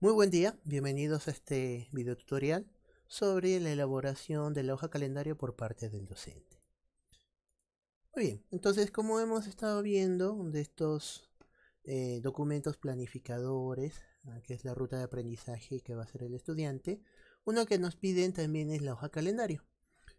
Muy buen día, bienvenidos a este video tutorial sobre la elaboración de la hoja calendario por parte del docente. Muy bien, entonces como hemos estado viendo de estos eh, documentos planificadores, ah, que es la ruta de aprendizaje que va a hacer el estudiante, uno que nos piden también es la hoja calendario,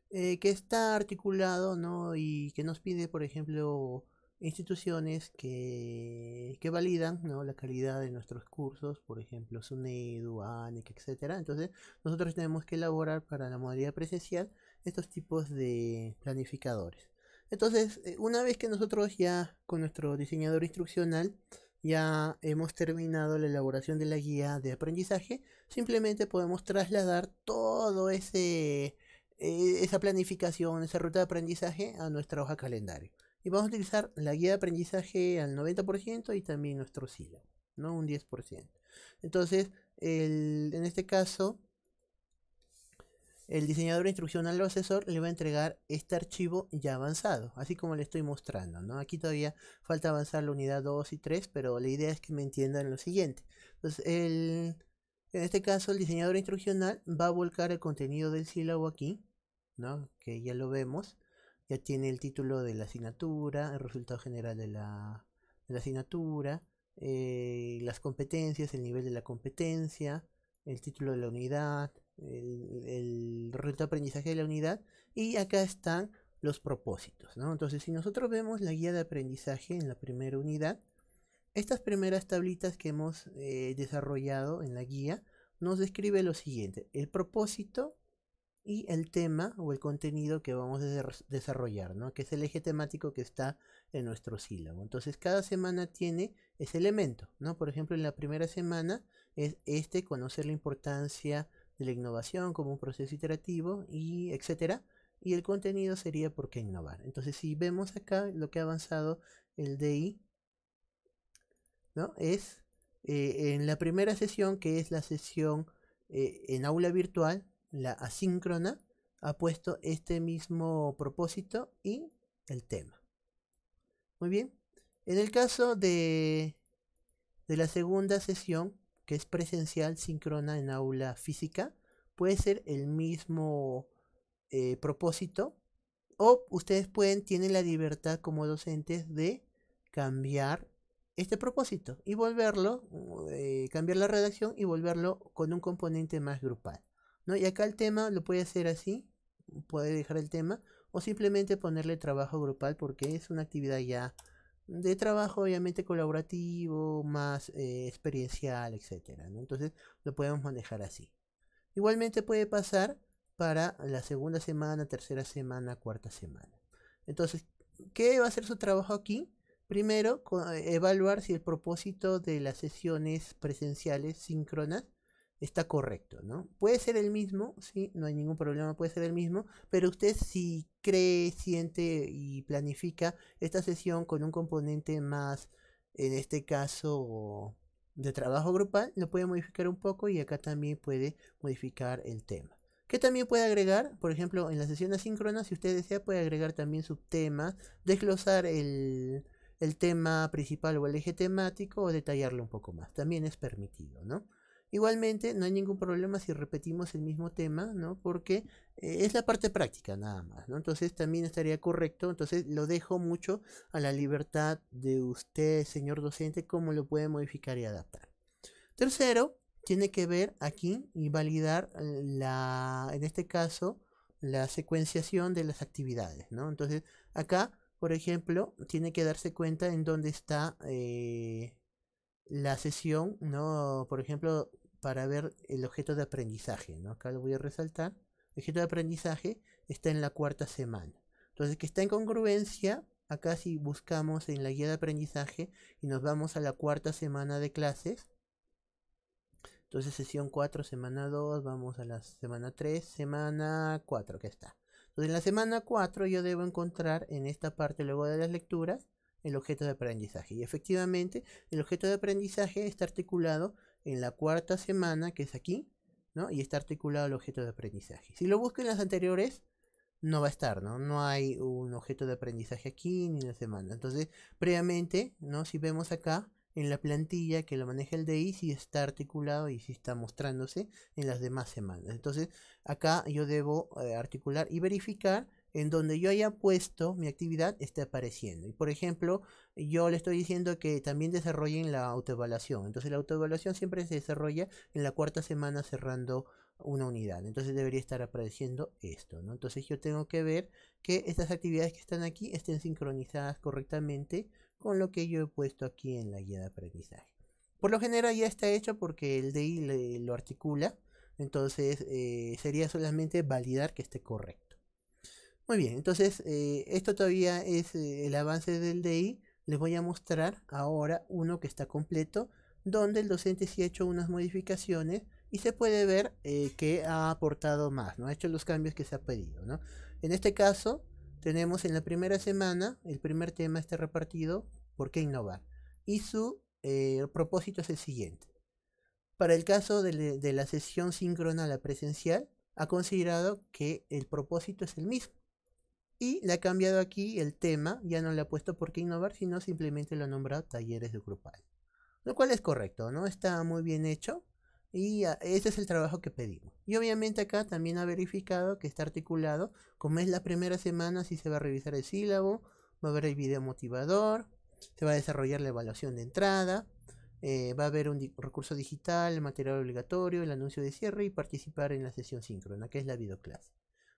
eh, que está articulado ¿no? y que nos pide, por ejemplo, instituciones que, validan la calidad de nuestros cursos, por ejemplo, SUNEDU, ANEC, etc. Entonces, nosotros tenemos que elaborar para la modalidad presencial estos tipos de planificadores. Entonces, eh, una vez que nosotros ya con nuestro diseñador instruccional ya hemos terminado la elaboración de la guía de aprendizaje, simplemente podemos trasladar todo ese eh, esa planificación, esa ruta de aprendizaje a nuestra hoja calendario. Y vamos a utilizar la guía de aprendizaje al 90% y también nuestro sílabo, ¿no? Un 10%. Entonces, el, en este caso, el diseñador instruccional o asesor le va a entregar este archivo ya avanzado, así como le estoy mostrando, ¿no? Aquí todavía falta avanzar la unidad 2 y 3, pero la idea es que me entiendan lo siguiente. Entonces, el, en este caso, el diseñador instruccional va a volcar el contenido del sílabo aquí, ¿no? Que ya lo vemos ya tiene el título de la asignatura, el resultado general de la, asignatura, eh, las competencias, el nivel de la competencia, el título de la unidad, el, resultado de aprendizaje de la unidad y acá están los propósitos. Entonces, si nosotros vemos la guía de aprendizaje en la primera unidad, estas primeras tablitas que hemos eh, desarrollado en la guía nos describe lo siguiente, el propósito y el tema o el contenido que vamos a desarrollar, ¿no? que es el eje temático que está en nuestro sílabo. Entonces cada semana tiene ese elemento, ¿no? por ejemplo en la primera semana es este, conocer la importancia de la innovación como un proceso iterativo y etcétera. Y el contenido sería por qué innovar. Entonces si vemos acá lo que ha avanzado el DI, ¿no? es eh, en la primera sesión que es la sesión eh, en aula virtual, la asíncrona ha puesto este mismo propósito y el tema. Muy bien. En el caso de, de la segunda sesión, que es presencial síncrona en aula física, puede ser el mismo eh, propósito o ustedes pueden, tienen la libertad como docentes de cambiar este propósito y volverlo, eh, cambiar la redacción y volverlo con un componente más grupal. ¿no? Y acá el tema lo puede hacer así, puede dejar el tema, o simplemente ponerle trabajo grupal porque es una actividad ya de trabajo obviamente colaborativo, más eh, experiencial, etc. Entonces lo podemos manejar así. Igualmente puede pasar para la segunda semana, tercera semana, cuarta semana. Entonces, ¿qué va a hacer su trabajo aquí? Primero, evaluar si el propósito de las sesiones presenciales síncronas está correcto, ¿no? Puede ser el mismo, sí, no hay ningún problema, puede ser el mismo, pero usted si cree, siente y planifica esta sesión con un componente más, en este caso, de trabajo grupal, lo puede modificar un poco y acá también puede modificar el tema. Que también puede agregar, por ejemplo, en la sesión asíncrona, si usted desea, puede agregar también subtema. desglosar el tema principal o el eje temático o detallarlo un poco más. También es permitido, ¿no? Igualmente, no hay ningún problema si repetimos el mismo tema, ¿no? Porque eh, es la parte práctica nada más, ¿no? Entonces también estaría correcto, entonces lo dejo mucho a la libertad de usted, señor docente, cómo lo puede modificar y adaptar. Tercero, tiene que ver aquí y validar eh, la, en este caso, la secuenciación de las actividades, ¿no? Entonces, acá, por ejemplo, tiene que darse cuenta en dónde está eh, la sesión, ¿no? Por ejemplo, para ver el objeto de aprendizaje. ¿no? Acá lo voy a resaltar. El objeto de aprendizaje está en la cuarta semana. Entonces, que está en congruencia, acá si buscamos en la guía de aprendizaje y nos vamos a la cuarta semana de clases. Entonces, sesión 4, semana 2, vamos a la semana 3, semana 4, que está. Entonces, en la semana 4 yo debo encontrar en esta parte luego de las lecturas el objeto de aprendizaje. Y efectivamente, el objeto de aprendizaje está articulado en la cuarta semana, que es aquí, ¿no? Y está articulado el objeto de aprendizaje. Si lo busco en las anteriores, no va a estar, ¿no? No hay un objeto de aprendizaje aquí ni en la semana. Entonces, previamente, ¿no? Si vemos acá en la plantilla que lo maneja el DI, si está articulado y si está mostrándose en las demás semanas. Entonces, acá yo debo eh, articular y verificar en donde yo haya puesto mi actividad esté apareciendo. Y por ejemplo, yo le estoy diciendo que también desarrollen la autoevaluación. Entonces la autoevaluación siempre se desarrolla en la cuarta semana cerrando una unidad. Entonces debería estar apareciendo esto, ¿no? Entonces yo tengo que ver que estas actividades que están aquí estén sincronizadas correctamente con lo que yo he puesto aquí en la guía de aprendizaje. Por lo general ya está hecho porque el DI lo articula, entonces eh, sería solamente validar que esté correcto. Muy bien, entonces eh, esto todavía es eh, el avance del DEI. Les voy a mostrar ahora uno que está completo, donde el docente sí ha hecho unas modificaciones y se puede ver eh, que ha aportado más, ¿no? Ha hecho los cambios que se ha pedido, En este caso, tenemos en la primera semana, el primer tema está repartido, ¿por qué innovar? Y su propósito es el siguiente. Para el caso de, de la sesión síncrona a la presencial, ha considerado que el propósito es el mismo y le ha cambiado aquí el tema, ya no le ha puesto por qué innovar, sino simplemente lo ha nombrado talleres de Grupal. Lo cual es correcto, ¿no? Está muy bien hecho. Y ah, ese es el trabajo que pedimos. Y obviamente acá también ha verificado que está articulado. Como es la primera semana, si se va a revisar el sílabo, va a haber el video motivador, se va a desarrollar la evaluación de entrada, eh, va a haber un recurso digital, el material obligatorio, el anuncio de cierre y participar en la sesión síncrona, que es la videoclase.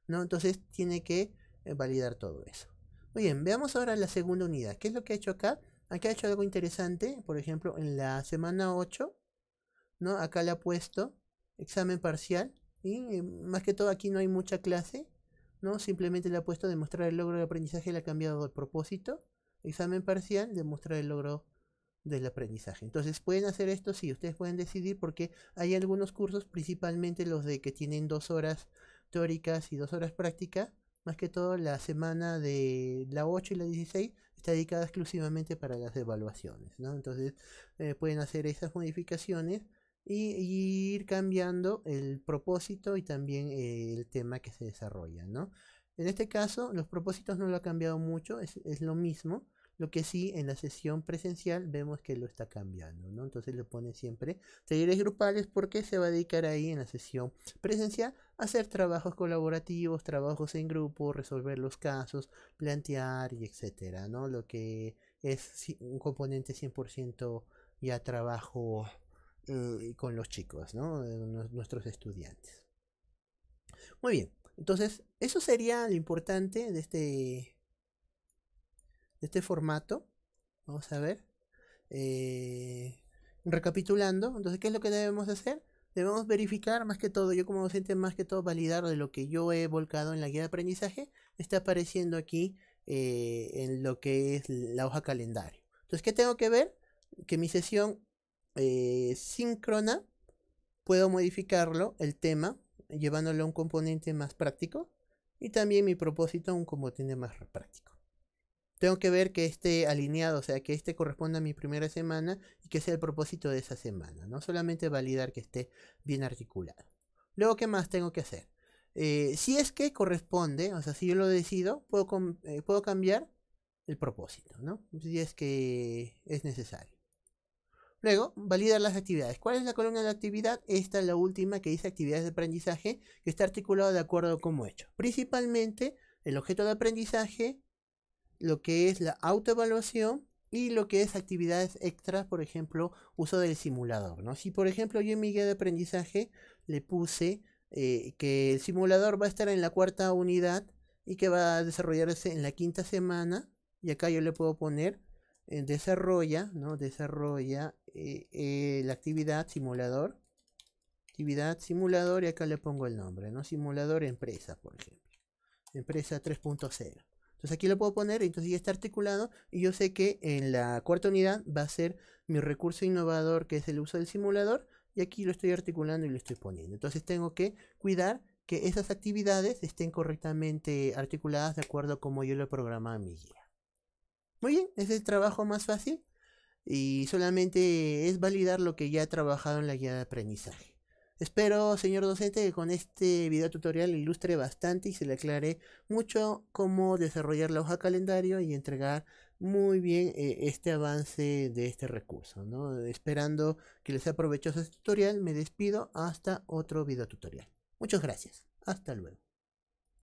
¿no? Entonces tiene que eh, validar todo eso. Muy bien, veamos ahora la segunda unidad. ¿Qué es lo que ha hecho acá? Acá ha hecho algo interesante, por ejemplo, en la semana 8, ¿no? Acá le ha puesto examen parcial, y eh, más que todo aquí no hay mucha clase, ¿no? Simplemente le ha puesto demostrar el logro del aprendizaje, le ha cambiado el propósito, examen parcial, demostrar el logro del aprendizaje. Entonces pueden hacer esto, sí, ustedes pueden decidir porque hay algunos cursos, principalmente los de que tienen dos horas teóricas y dos horas prácticas, más que todo la semana de la 8 y la 16 está dedicada exclusivamente para las evaluaciones, Entonces eh, pueden hacer esas modificaciones y, ir cambiando el propósito y también eh, el tema que se desarrolla, En este caso, los propósitos no lo ha cambiado mucho, es lo mismo. Lo que sí, en la sesión presencial vemos que lo está cambiando, ¿no? Entonces le pone siempre talleres grupales porque se va a dedicar ahí en la sesión presencial a hacer trabajos colaborativos, trabajos en grupo, resolver los casos, plantear y etcétera, ¿no? Lo que es un componente 100% ya trabajo eh, con los chicos, ¿no? Eh, nuestros estudiantes. Muy bien, entonces eso sería lo importante de este de este formato. Vamos a ver. Eh, recapitulando, entonces, ¿qué es lo que debemos hacer? Debemos verificar más que todo, yo como docente más que todo validar de lo que yo he volcado en la guía de aprendizaje, está apareciendo aquí eh, en lo que es la hoja calendario. Entonces, ¿qué tengo que ver? Que mi sesión eh, síncrona puedo modificarlo, el tema, llevándolo a un componente más práctico y también mi propósito a un componente más práctico tengo que ver que esté alineado, o sea, que este corresponda a mi primera semana y que sea el propósito de esa semana, no solamente validar que esté bien articulado. Luego, ¿qué más tengo que hacer? Eh, si es que corresponde, o sea, si yo lo decido, eh, puedo, cambiar el propósito, ¿no? Si es que es necesario. Luego, validar las actividades. ¿Cuál es la columna de actividad? Esta es la última que dice actividades de aprendizaje, que está articulado de acuerdo como hecho. Principalmente el objeto de aprendizaje, lo que es la autoevaluación y lo que es actividades extras, por ejemplo, uso del simulador. ¿no? Si por ejemplo yo en mi guía de aprendizaje le puse eh, que el simulador va a estar en la cuarta unidad y que va a desarrollarse en la quinta semana, y acá yo le puedo poner eh, desarrolla, ¿no? Desarrolla eh, la actividad simulador. Actividad simulador y acá le pongo el nombre, ¿no? Simulador empresa, por ejemplo. Empresa 3.0. Entonces aquí lo puedo poner, entonces ya está articulado y yo sé que en la cuarta unidad va a ser mi recurso innovador que es el uso del simulador y aquí lo estoy articulando y lo estoy poniendo. Entonces tengo que cuidar que esas actividades estén correctamente articuladas de acuerdo a como yo lo programado en mi guía. Muy bien, ese es el trabajo más fácil y solamente es validar lo que ya he trabajado en la guía de aprendizaje. Espero, señor docente, que con este video tutorial ilustre bastante y se le aclare mucho cómo desarrollar la hoja calendario y entregar muy bien eh, este avance de este recurso. Esperando que les sea provechoso este tutorial, me despido hasta otro video tutorial. Muchas gracias. Hasta luego.